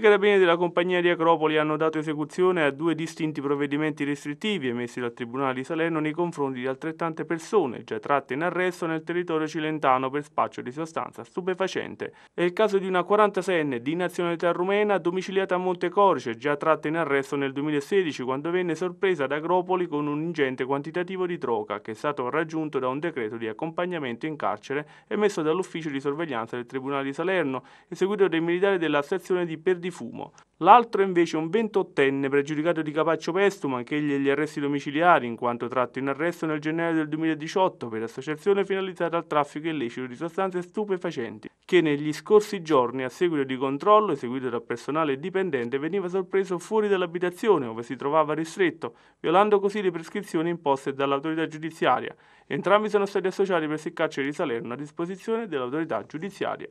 I carabinieri della compagnia di Acropoli hanno dato esecuzione a due distinti provvedimenti restrittivi emessi dal Tribunale di Salerno nei confronti di altrettante persone già tratte in arresto nel territorio cilentano per spaccio di sostanza stupefacente. È il caso di una 46enne di nazionalità rumena domiciliata a Montecorce, già tratta in arresto nel 2016 quando venne sorpresa ad Acropoli con un ingente quantitativo di troca che è stato raggiunto da un decreto di accompagnamento in carcere emesso dall'ufficio di sorveglianza del Tribunale di Salerno, eseguito dai militari della stazione di Perdificio di fumo. L'altro è invece un 28enne pregiudicato di Capaccio Pestum, anch'egli agli arresti domiciliari, in quanto tratto in arresto nel gennaio del 2018 per associazione finalizzata al traffico illecito di sostanze stupefacenti, che negli scorsi giorni, a seguito di controllo eseguito da personale dipendente, veniva sorpreso fuori dall'abitazione dove si trovava ristretto, violando così le prescrizioni imposte dall'autorità giudiziaria. Entrambi sono stati associati presso il carcere di Salerno a disposizione dell'autorità giudiziaria.